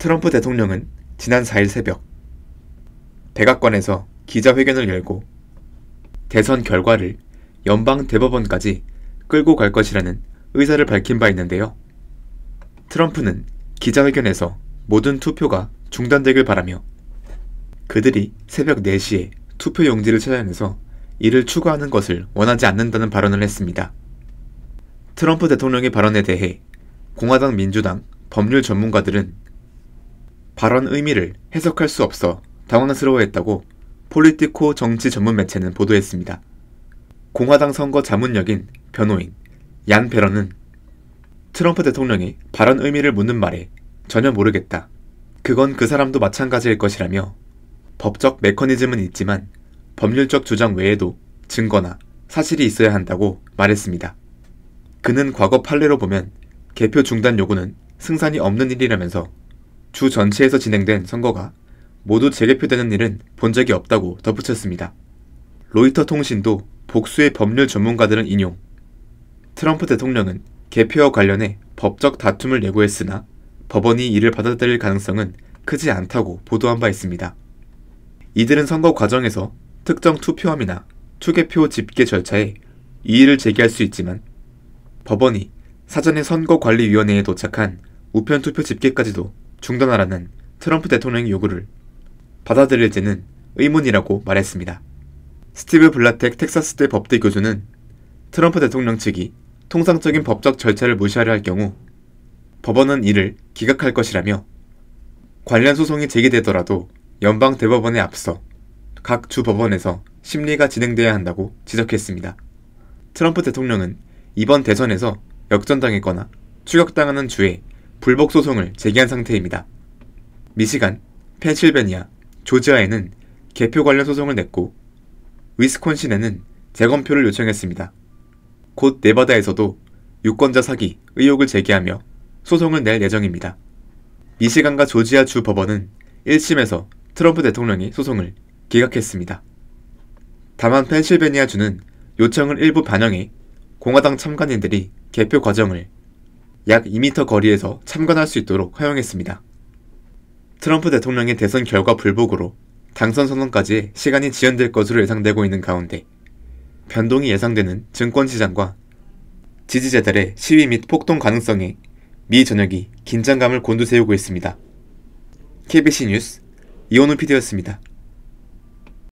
트럼프 대통령은 지난 4일 새벽 백악관에서 기자회견을 열고 대선 결과를 연방 대법원까지 끌고 갈 것이라는 의사를 밝힌 바 있는데요. 트럼프는 기자회견에서 모든 투표가 중단되길 바라며 그들이 새벽 4시에 투표 용지를 찾아내서 이를 추구하는 것을 원하지 않는다는 발언을 했습니다. 트럼프 대통령의 발언에 대해 공화당 민주당 법률 전문가들은 발언 의미를 해석할 수 없어 당황스러워했다고 폴리티코 정치 전문 매체는 보도했습니다. 공화당 선거 자문역인 변호인 얀 베런은 트럼프 대통령이 발언 의미를 묻는 말에 전혀 모르겠다. 그건 그 사람도 마찬가지일 것이라며 법적 메커니즘은 있지만 법률적 주장 외에도 증거나 사실이 있어야 한다고 말했습니다. 그는 과거 판례로 보면 개표 중단 요구는 승산이 없는 일이라면서 주 전체에서 진행된 선거가 모두 재개표되는 일은 본 적이 없다고 덧붙였습니다. 로이터 통신도 복수의 법률 전문가들은 인용. 트럼프 대통령은 개표와 관련해 법적 다툼을 예고했으나 법원이 이를 받아들일 가능성은 크지 않다고 보도한 바 있습니다. 이들은 선거 과정에서 특정 투표함이나 투개표 집계 절차에 이의를 제기할 수 있지만 법원이 사전에 선거관리위원회에 도착한 우편 투표 집계까지도 중단하라는 트럼프 대통령의 요구를 받아들일지는 의문이라고 말했습니다. 스티브 블라텍 텍사스대 법대 교수는 트럼프 대통령 측이 통상적인 법적 절차를 무시하려 할 경우 법원은 이를 기각할 것이라며 관련 소송이 제기되더라도 연방 대법원에 앞서 각 주 법원에서 심리가 진행돼야 한다고 지적했습니다. 트럼프 대통령은 이번 대선에서 역전당했거나 추격당하는 주에 불복 소송을 제기한 상태입니다. 미시간, 펜실베니아, 조지아에는 개표 관련 소송을 냈고 위스콘신에는 재검표를 요청했습니다. 곧 네바다에서도 유권자 사기 의혹을 제기하며 소송을 낼 예정입니다. 미시간과 조지아 주 법원은 1심에서 트럼프 대통령이 소송을 기각했습니다. 다만 펜실베니아 주는 요청을 일부 반영해 공화당 참관인들이 개표 과정을 약 2m 거리에서 참관할 수 있도록 허용했습니다. 트럼프 대통령의 대선 결과 불복으로 당선 선언까지 시간이 지연될 것으로 예상되고 있는 가운데 변동이 예상되는 증권시장과 지지자들의 시위 및 폭동 가능성에 미 전역이 긴장감을 곤두세우고 있습니다. KBC 뉴스 이원우 PD였습니다.